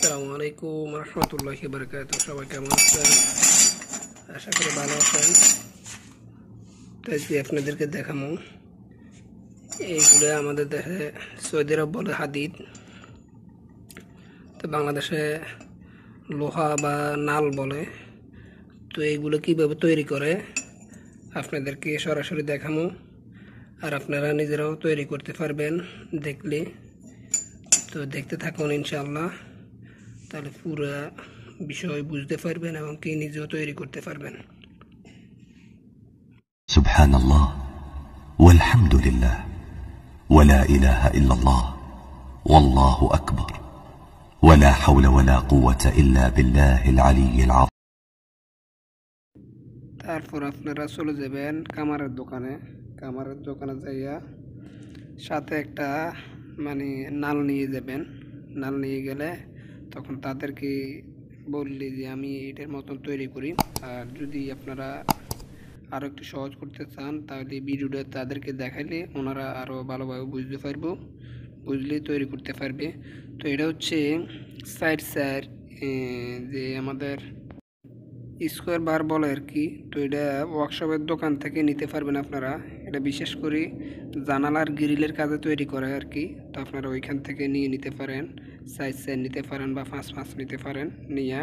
আসসালামু আলাইকুম রহমতুল্লাহি বারকাত সবাই কেমন আছেন আশা করি ভালো আছেন তাই আপনাদেরকে দেখামো এইগুলো আমাদের দেশে সৌদি আরব বলে হাদিদ তো বাংলাদেশে লোহা বা নাল বলে তো এইগুলো কীভাবে তৈরি করে আপনাদেরকে সরাসরি দেখামো আর আপনারা নিজেরাও তৈরি করতে পারবেন দেখলে তো দেখতে থাকুন ইনশাআল্লাহ তাহলে পুরো বিষয় বুঝতে পারবেন এবং কি নিজেও তৈরি করতে পারবেন سبحان الله والحمد لله ولا إله إلا الله والله أكبر ولا حول ولا قوة إلا بالله العلي العظيم তারপর আপনারা চলে যাবেন কামারের দোকানে কামারের দোকানে যাইয়া সাথে একটা মানে নাল নিয়ে যাবেন নাল নিয়ে গেলে তখন তাদেরকে বললি যে আমি এটার মতন তৈরি করি আর যদি আপনারা আরও একটু সহজ করতে চান তাহলে ভিডিওটা তাদেরকে দেখাইলে ওনারা আরও ভালোভাবে বুঝতে পারবো বুঝলে তৈরি করতে পারবে তো এটা হচ্ছে সাইড স্যার যে আমাদের স্কোয়ার বার বলে আর কি তো এটা ওয়ার্কশপের দোকান থেকে নিতে পারবেন আপনারা এটা বিশেষ করে জানালার গ্রিলের কাজে তৈরি করা আর কি তো আপনারা ওইখান থেকে নিয়ে নিতে পারেন সাইজ সাইজ নিতে পারেন বা ফাঁস ফাঁস নিতে পারেন নিয়ে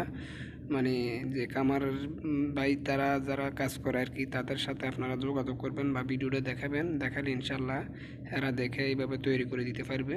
মানে যে কামার ভাই তারা যারা কাজ করে আর কি তাদের সাথে আপনারা যোগাযোগ করবেন বা ভিডিওটা দেখাবেন দেখালে ইনশাল্লাহ এরা দেখে এইভাবে তৈরি করে দিতে পারবে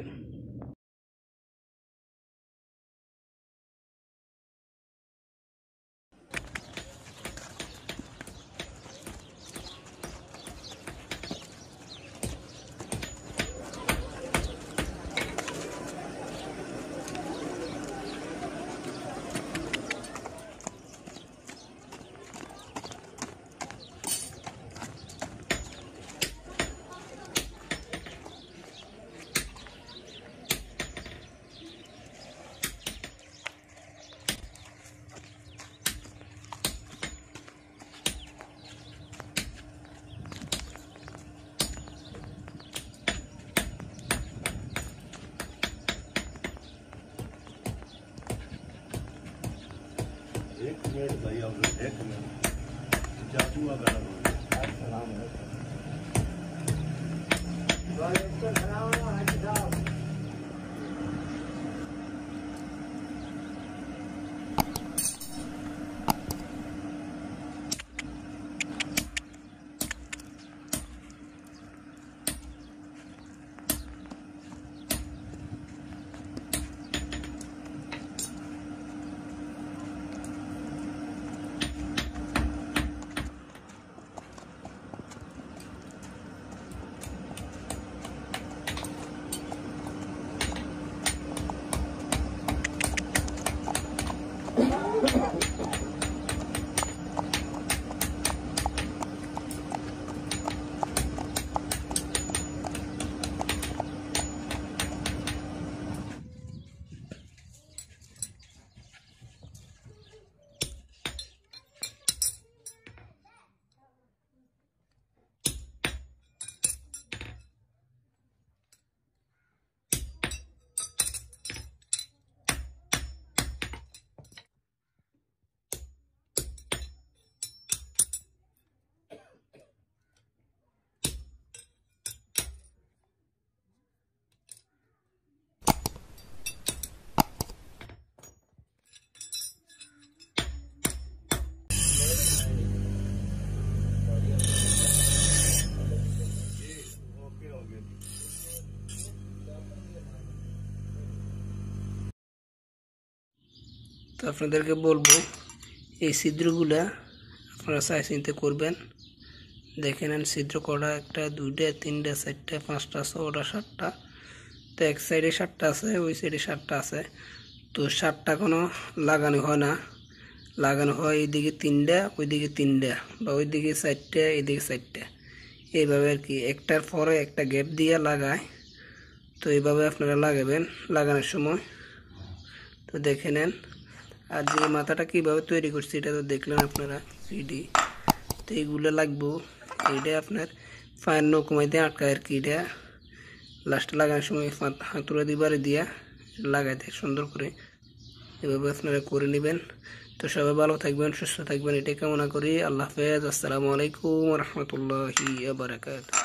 मिनट भाई अब एक मिनट चाचू का गरम हो गया তো আপনাদেরকে বলবো এই ছিদ্রগুলা আপনারা সাইজ চিনতে করবেন দেখে নেন ছিদ্র কটা একটা দুইটা তিনটা চারটা পাঁচটা ছটা সাতটা তো এক সাইডে সাতটা আছে ওই সাইডে সাতটা আছে তো সাতটা কোনো লাগানো হয় না লাগানো হয় এইদিকে তিনটা ওইদিকে তিনটা বা ওইদিকে চারটা এইদিকে চারটা এইভাবে আর কি একটার পরে একটা গ্যাপ দিয়ে লাগায় তো এইভাবে আপনারা লাগাবেন লাগানোর সময় তো দেখে নেন আর যে মাথাটা কীভাবে তৈরি করছি এটা তো দেখলেন আপনারা ইডি তো এইগুলো লাগবো এইটা আপনার ফায়ার দিয়ে আটকায় আর কি এটা লাস্টে লাগানোর সময় হাতুড়া দিবারে দিয়া লাগাইতে সুন্দর করে এভাবে আপনারা করে নেবেন তো সবাই ভালো থাকবেন সুস্থ থাকবেন এটা কামনা করি আল্লাহ হাফেজ আসসালামু আলাইকুম রহমতুল্লাহ বারাকাতু